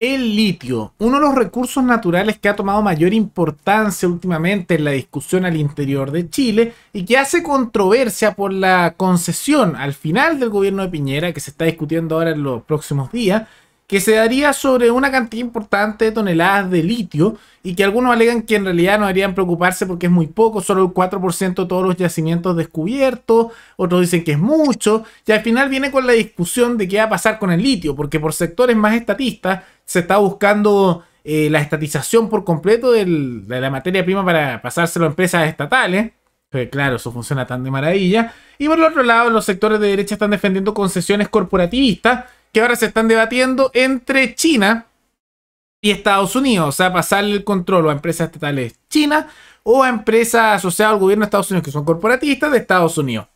El litio, uno de los recursos naturales que ha tomado mayor importancia últimamente en la discusión al interior de Chile y que hace controversia por la concesión al final del gobierno de Piñera, que se está discutiendo ahora en los próximos días, que se daría sobre una cantidad importante de toneladas de litio y que algunos alegan que en realidad no deberían preocuparse porque es muy poco, solo el 4% de todos los yacimientos descubiertos, otros dicen que es mucho, y al final viene con la discusión de qué va a pasar con el litio, porque por sectores más estatistas se está buscando eh, la estatización por completo de la materia prima para pasárselo a empresas estatales, pero claro, eso funciona tan de maravilla, y por el otro lado los sectores de derecha están defendiendo concesiones corporativistas, que ahora se están debatiendo entre China y Estados Unidos, o sea, pasarle el control a empresas estatales chinas o a empresas asociadas al gobierno de Estados Unidos que son corporatistas de Estados Unidos.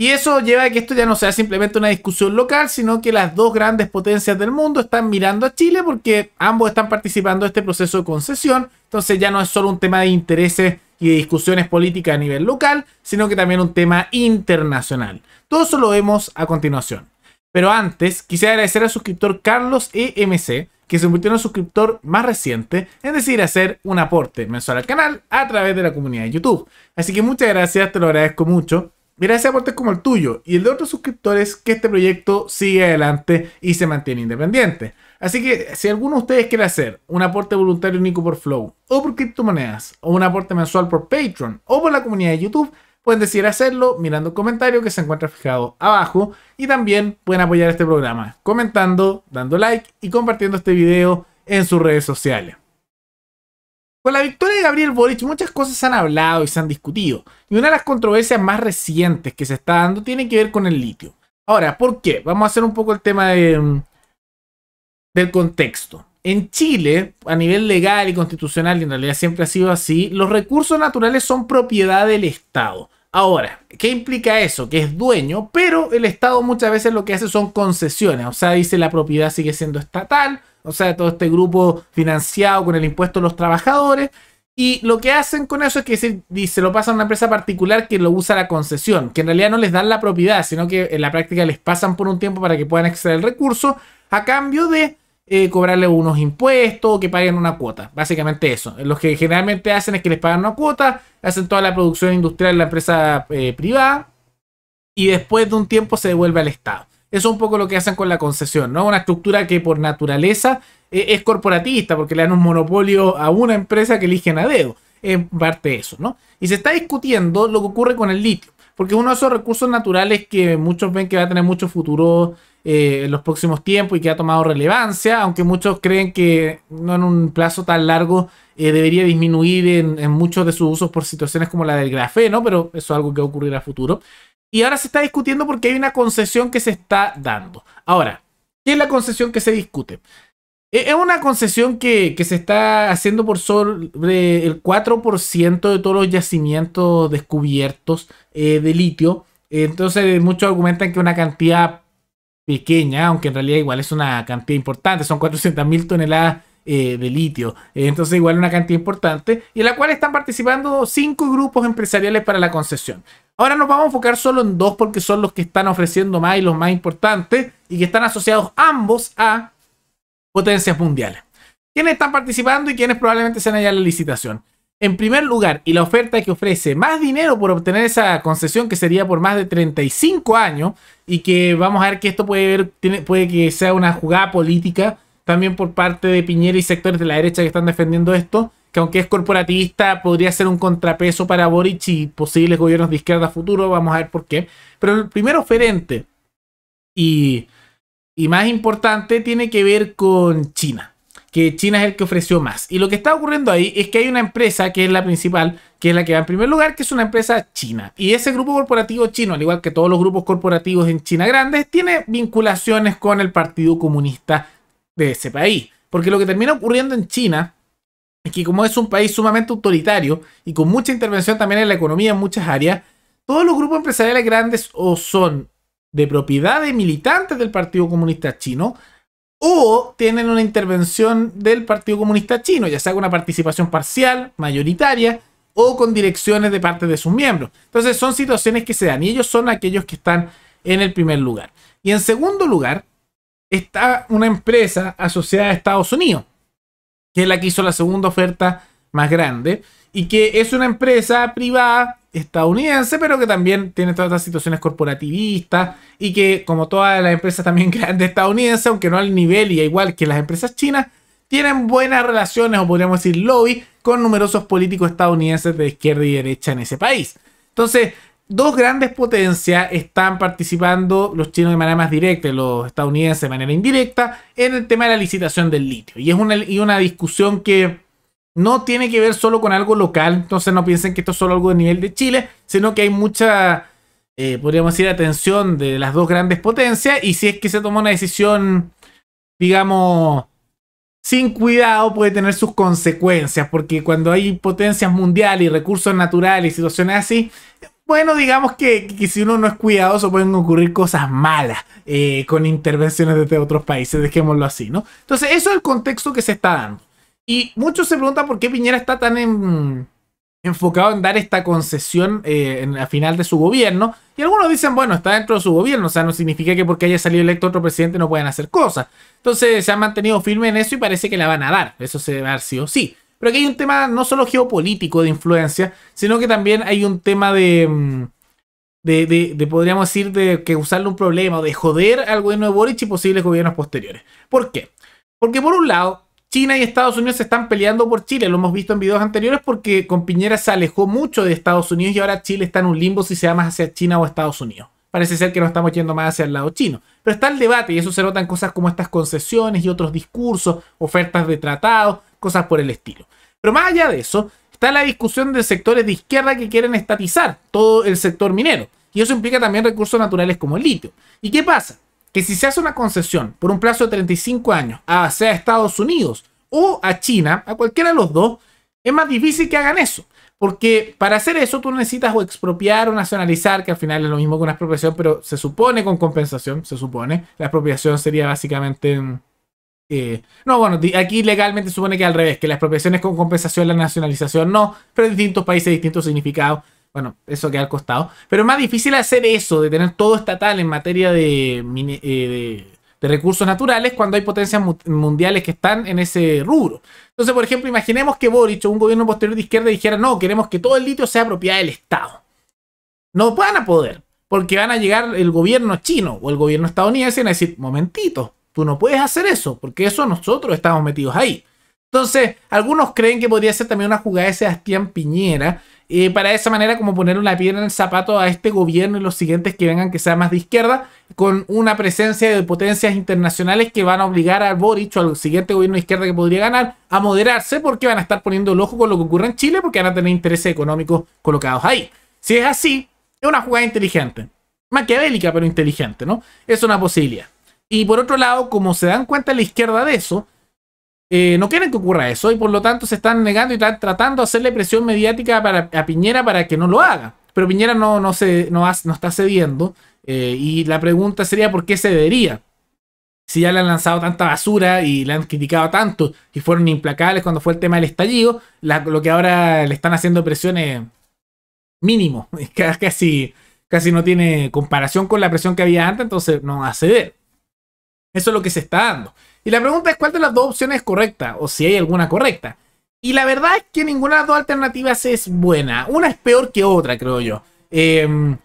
Y eso lleva a que esto ya no sea simplemente una discusión local, sino que las dos grandes potencias del mundo están mirando a Chile porque ambos están participando de este proceso de concesión. Entonces ya no es solo un tema de intereses y de discusiones políticas a nivel local, sino que también un tema internacional. Todo eso lo vemos a continuación. Pero antes, quisiera agradecer al suscriptor Carlos EMC, que se convirtió en un suscriptor más reciente, en decir, hacer un aporte mensual al canal a través de la comunidad de YouTube. Así que muchas gracias, te lo agradezco mucho. Gracias a aportes como el tuyo y el de otros suscriptores que este proyecto sigue adelante y se mantiene independiente. Así que si alguno de ustedes quiere hacer un aporte voluntario único por Flow o por criptomonedas o un aporte mensual por Patreon o por la comunidad de YouTube, pueden decidir hacerlo mirando un comentario que se encuentra fijado abajo y también pueden apoyar este programa comentando, dando like y compartiendo este video en sus redes sociales. Con la victoria de Gabriel Boric muchas cosas se han hablado y se han discutido y una de las controversias más recientes que se está dando tiene que ver con el litio. Ahora, ¿por qué? Vamos a hacer un poco el tema de, mm, del contexto. En Chile, a nivel legal y constitucional, y en realidad siempre ha sido así, los recursos naturales son propiedad del Estado. Ahora, ¿qué implica eso? Que es dueño, pero el Estado muchas veces lo que hace son concesiones, o sea, dice la propiedad sigue siendo estatal, o sea, todo este grupo financiado con el impuesto de los trabajadores, y lo que hacen con eso es que se, se lo pasa a una empresa particular que lo usa la concesión, que en realidad no les dan la propiedad, sino que en la práctica les pasan por un tiempo para que puedan extraer el recurso a cambio de eh, cobrarle unos impuestos o que paguen una cuota. Básicamente eso. Lo que generalmente hacen es que les pagan una cuota, hacen toda la producción industrial en la empresa eh, privada y después de un tiempo se devuelve al Estado. Eso es un poco lo que hacen con la concesión, ¿no? Una estructura que por naturaleza eh, es corporatista porque le dan un monopolio a una empresa que eligen a dedo. Es parte de eso, ¿no? Y se está discutiendo lo que ocurre con el litio porque uno de esos recursos naturales que muchos ven que va a tener mucho futuro eh, en los próximos tiempos y que ha tomado relevancia, aunque muchos creen que no en un plazo tan largo eh, debería disminuir en, en, muchos de sus usos por situaciones como la del ¿no? pero eso es algo que va a a futuro. Y ahora se está discutiendo porque hay una concesión que se está dando. Ahora, ¿qué es la concesión que se discute? Es una concesión que, se está haciendo por sobre el 4% de todos los yacimientos descubiertos eh, de litio. Entonces muchos argumentan que una cantidad pequeña, aunque en realidad igual es una cantidad importante, son 400.000 toneladas eh, de litio. Entonces igual una cantidad importante, y en la cual están participando cinco grupos empresariales para la concesión. Ahora nos vamos a enfocar solo en dos porque son los que están ofreciendo más y los más importantes, y que están asociados ambos a potencias mundiales. ¿Quiénes están participando y quiénes probablemente sean allá en la licitación? En primer lugar, y la oferta que ofrece más dinero por obtener esa concesión que sería por más de 35 años y que vamos a ver que esto puede, ver, puede que sea una jugada política también por parte de Piñera y sectores de la derecha que están defendiendo esto, que aunque es corporativista podría ser un contrapeso para Boric y posibles gobiernos de izquierda futuro, vamos a ver por qué. Pero el primer oferente y y más importante tiene que ver con China, que China es el que ofreció más. Y lo que está ocurriendo ahí es que hay una empresa que es la principal, que es la que va en primer lugar, que es una empresa china. Y ese grupo corporativo chino, al igual que todos los grupos corporativos en China grandes, tiene vinculaciones con el Partido Comunista de ese país. Porque lo que termina ocurriendo en China es que como es un país sumamente autoritario y con mucha intervención también en la economía en muchas áreas, todos los grupos empresariales grandes o son de propiedad de militantes del Partido Comunista Chino o tienen una intervención del Partido Comunista Chino, ya sea con una participación parcial, mayoritaria o con direcciones de parte de sus miembros. Entonces son situaciones que se dan y ellos son aquellos que están en el primer lugar. Y en segundo lugar está una empresa asociada a Estados Unidos, que es la que hizo la segunda oferta más grande y que es una empresa privada estadounidense, pero que también tiene todas estas situaciones corporativistas y que como todas las empresas también grandes estadounidenses, aunque no al nivel y igual que las empresas chinas, tienen buenas relaciones o podríamos decir lobby con numerosos políticos estadounidenses de izquierda y derecha en ese país. Entonces, dos grandes potencias están participando, los chinos de manera más directa y los estadounidenses de manera indirecta, en el tema de la licitación del litio. Y es y una discusión que no tiene que ver solo con algo local, entonces no piensen que esto es solo algo de nivel de Chile, sino que hay mucha, eh, podríamos decir, atención de las dos grandes potencias y si es que se toma una decisión, digamos, sin cuidado puede tener sus consecuencias, porque cuando hay potencias mundiales y recursos naturales y situaciones así, bueno, digamos que, si uno no es cuidadoso pueden ocurrir cosas malas eh, con intervenciones desde otros países, dejémoslo así, ¿no? Entonces, eso es el contexto que se está dando. Y muchos se preguntan por qué Piñera está tan enfocado en dar esta concesión eh, en, a final de su gobierno. Y algunos dicen, bueno, está dentro de su gobierno, o sea, no significa que porque haya salido electo otro presidente no puedan hacer cosas. Entonces se han mantenido firmes en eso y parece que la van a dar. Eso se debe dar sí o sí. Pero aquí hay un tema no solo geopolítico de influencia, sino que también hay un tema mm, de... De, de, podríamos decir, de que usarle un problema o de joder al gobierno de Boric y posibles gobiernos posteriores. ¿Por qué? Porque por un lado, China y Estados Unidos se están peleando por Chile, lo hemos visto en videos anteriores porque con Piñera se alejó mucho de Estados Unidos y ahora Chile está en un limbo si se va más hacia China o Estados Unidos. Parece ser que no estamos yendo más hacia el lado chino. Pero está el debate y eso se en cosas como estas concesiones y otros discursos, ofertas de tratados, cosas por el estilo. Pero más allá de eso, está la discusión de sectores de izquierda que quieren estatizar todo el sector minero. Y eso implica también recursos naturales como el litio. ¿Y qué pasa? que si se hace una concesión por un plazo de 35 años sea Estados Unidos o a China, a cualquiera de los dos, es más difícil que hagan eso. Porque para hacer eso tú necesitas o expropiar o nacionalizar, que al final es lo mismo que una expropiación, pero se supone con compensación, se supone. La expropiación sería básicamente... Mm, eh, no, bueno, aquí legalmente supone que al revés, que la expropiación es con compensación, la nacionalización no, pero en distintos países distintos significados. Bueno, eso queda al costado. Pero es más difícil hacer eso, de tener todo estatal en materia de, eh, recursos naturales cuando hay potencias mundiales que están en ese rubro. Entonces, por ejemplo, imaginemos que Boric o un gobierno posterior de izquierda dijera, no, queremos que todo el litio sea propiedad del Estado. No van a poder, porque van a llegar el gobierno chino o el gobierno estadounidense y van a decir, momentito, tú no puedes hacer eso, porque eso nosotros estamos metidos ahí. Entonces, algunos creen que podría ser también una jugada de Sebastián Piñera, eh, para de esa manera como poner una piedra en el zapato a este gobierno y los siguientes que vengan que sean más de izquierda, con una presencia de potencias internacionales que van a obligar al Boric o al siguiente gobierno de izquierda que podría ganar a moderarse porque van a estar poniendo el ojo con lo que ocurre en Chile porque van a tener intereses económicos colocados ahí. Si es así, es una jugada inteligente. Maquiavélica, pero inteligente, ¿no? Es una posibilidad. Y por otro lado, como se dan cuenta la izquierda de eso, eh, no quieren que ocurra eso y por lo tanto se están negando y están tratando de hacerle presión mediática a Piñera para que no lo haga. Pero Piñera no, no, se, no, está cediendo eh, y la pregunta sería por qué cedería. Si ya le han lanzado tanta basura y le han criticado tanto y fueron implacables cuando fue el tema del estallido, lo que ahora le están haciendo presión es mínimo, casi, casi no tiene comparación con la presión que había antes, entonces no va a ceder. Eso es lo que se está dando. Y la pregunta es cuál de las dos opciones es correcta o si hay alguna correcta. Y la verdad es que ninguna de las dos alternativas es buena. Una es peor que otra, creo yo. Em,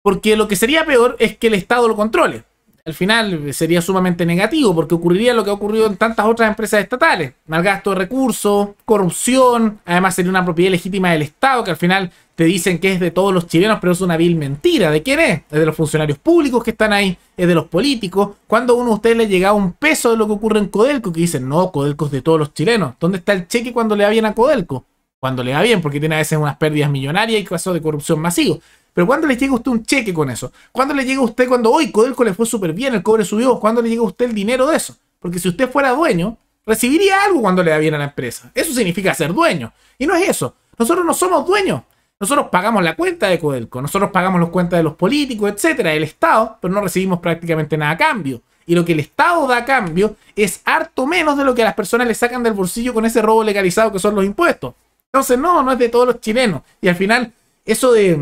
porque lo que sería peor es que el Estado lo controle al final sería sumamente negativo porque ocurriría lo que ha ocurrido en tantas otras empresas estatales. Mal gasto de recursos, corrupción, además sería una propiedad legítima del Estado que al final te dicen que es de todos los chilenos, pero es una vil mentira. ¿De quién es? Es de los funcionarios públicos que están ahí, es de los políticos. Cuando uno de ustedes le llega un peso de lo que ocurre en Codelco, que dicen, no, Codelco es de todos los chilenos. ¿Dónde está el cheque cuando le va bien a Codelco? Cuando le va bien, porque tiene a veces unas pérdidas millonarias y casos de corrupción masivo. Pero ¿cuándo le llega a usted un cheque con eso? ¿Cuándo le llega a usted cuando hoy Codelco le fue súper bien, el cobre subió? ¿Cuándo le llega a usted el dinero de eso? Porque si usted fuera dueño, recibiría algo cuando le da bien a la empresa. Eso significa ser dueño. Y no es eso. Nosotros no somos dueños. Nosotros pagamos la cuenta de Codelco, nosotros pagamos las cuentas de los políticos, etcétera, del Estado, pero no recibimos prácticamente nada a cambio. Y lo que el Estado da a cambio es harto menos de lo que a las personas le sacan del bolsillo con ese robo legalizado que son los impuestos. Entonces, no, no es de todos los chilenos. Y al final, eso de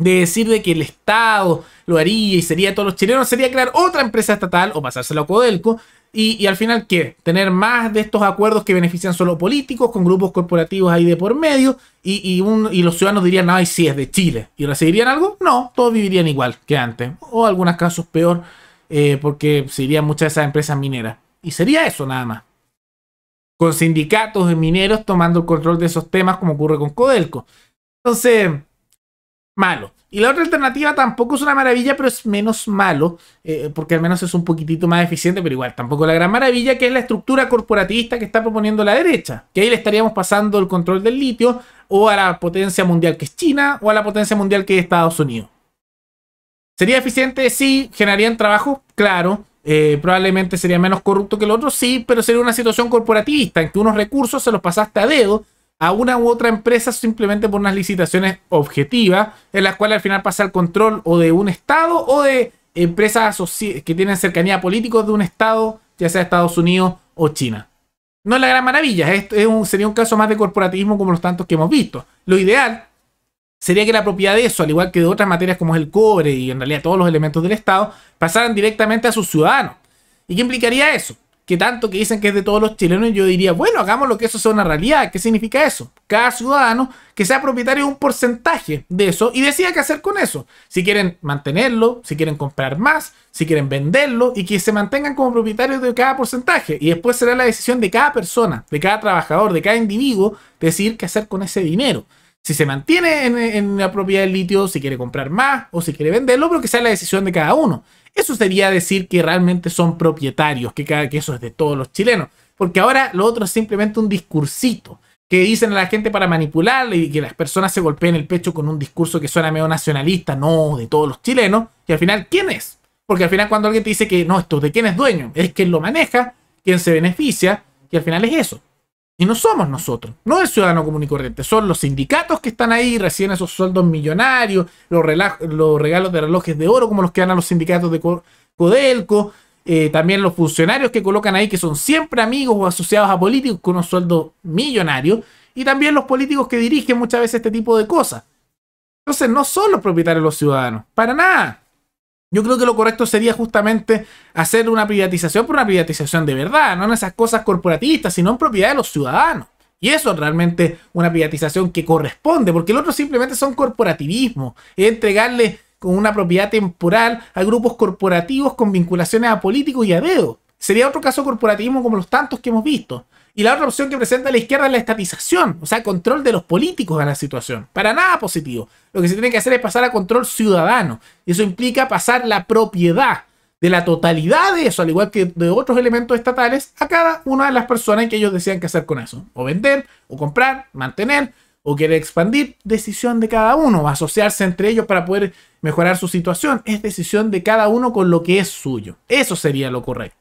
de decir de que el Estado lo haría y sería todos los chilenos, sería crear otra empresa estatal o pasársela a Codelco. Y, y, al final, ¿qué? Tener más de estos acuerdos que benefician solo políticos, con grupos corporativos ahí de por medio, y, y los ciudadanos dirían, ay, sí, es de Chile. ¿Y recibirían algo? No, todos vivirían igual que antes, o en algunos casos peor, eh, porque se irían muchas de esas empresas mineras. Y sería eso nada más. Con sindicatos de mineros tomando el control de esos temas, como ocurre con Codelco. Entonces, malo. Y la otra alternativa tampoco es una maravilla, pero es menos malo, eh, porque al menos es un poquitito más eficiente, pero igual tampoco la gran maravilla, que es la estructura corporativista que está proponiendo la derecha, que ahí le estaríamos pasando el control del litio o a la potencia mundial que es China o a la potencia mundial que es Estados Unidos. ¿Sería eficiente? Sí, generarían trabajo, claro. Eh, probablemente sería menos corrupto que el otro, sí, pero sería una situación corporativista en que unos recursos se los pasaste a dedo a una u otra empresa simplemente por unas licitaciones objetivas, en las cuales al final pasa el control o de un Estado o de empresas que tienen cercanía política políticos de un Estado, ya sea Estados Unidos o China. No es la gran maravilla, sería un caso más de corporativismo como los tantos que hemos visto. Lo ideal sería que la propiedad de eso, al igual que de otras materias como es el cobre y en realidad todos los elementos del Estado, pasaran directamente a sus ciudadanos. ¿Y qué implicaría eso? que tanto que dicen que es de todos los chilenos, yo diría, bueno, hagamos lo que eso sea una realidad. ¿Qué significa eso? Cada ciudadano que sea propietario de un porcentaje de eso y decida qué hacer con eso. Si quieren mantenerlo, si quieren comprar más, si quieren venderlo y que se mantengan como propietarios de cada porcentaje. Y después será la decisión de cada persona, de cada trabajador, de cada individuo, decidir qué hacer con ese dinero. Si se mantiene en, en la propiedad del litio, si quiere comprar más o si quiere venderlo, pero que sea la decisión de cada uno. Eso sería decir que realmente son propietarios, que, cada, que eso es de todos los chilenos. Porque ahora lo otro es simplemente un discursito que dicen a la gente para manipularle y que las personas se golpeen el pecho con un discurso que suena medio nacionalista, no, de todos los chilenos. Y al final, ¿quién es? Porque al final cuando alguien te dice que no, esto de quién es dueño, es quien lo maneja, quien se beneficia, y al final es eso. Y no somos nosotros, no el ciudadano común y corriente, son los sindicatos que están ahí, reciben esos sueldos millonarios, los, regalos de relojes de oro como los que dan a los sindicatos de Codelco, eh, también los funcionarios que colocan ahí que son siempre amigos o asociados a políticos con un sueldo millonario, y también los políticos que dirigen muchas veces este tipo de cosas. Entonces no son los propietarios los ciudadanos, para nada. Yo creo que lo correcto sería justamente hacer una privatización por una privatización de verdad, no en esas cosas corporativistas, sino en propiedad de los ciudadanos. Y eso es realmente una privatización que corresponde, porque el otro simplemente son corporativismo, es entregarle con una propiedad temporal a grupos corporativos con vinculaciones a políticos y a dedo. Sería otro caso corporativismo como los tantos que hemos visto. Y la otra opción que presenta la izquierda es la estatización, o sea, control de los políticos a la situación. Para nada positivo. Lo que se tiene que hacer es pasar a control ciudadano. Y eso implica pasar la propiedad de la totalidad de eso, al igual que de otros elementos estatales, a cada una de las personas que ellos decían que hacer con eso. O vender, o comprar, mantener, o querer expandir. Decisión de cada uno. Asociarse entre ellos para poder mejorar su situación. Es decisión de cada uno con lo que es suyo. Eso sería lo correcto.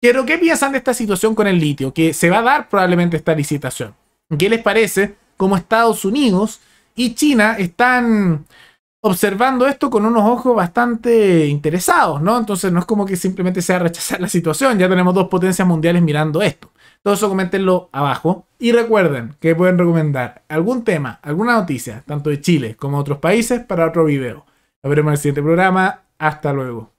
Pero, ¿qué piensan de esta situación con el litio? Que se va a dar probablemente esta licitación. ¿Qué les parece? Como Estados Unidos y China están observando esto con unos ojos bastante interesados, ¿no? Entonces no es como que simplemente sea rechazar la situación, ya tenemos dos potencias mundiales mirando esto. Todo eso coméntenlo abajo. Y recuerden que pueden recomendar algún tema, alguna noticia, tanto de Chile como de otros países, para otro video. Nos vemos en el siguiente programa. Hasta luego.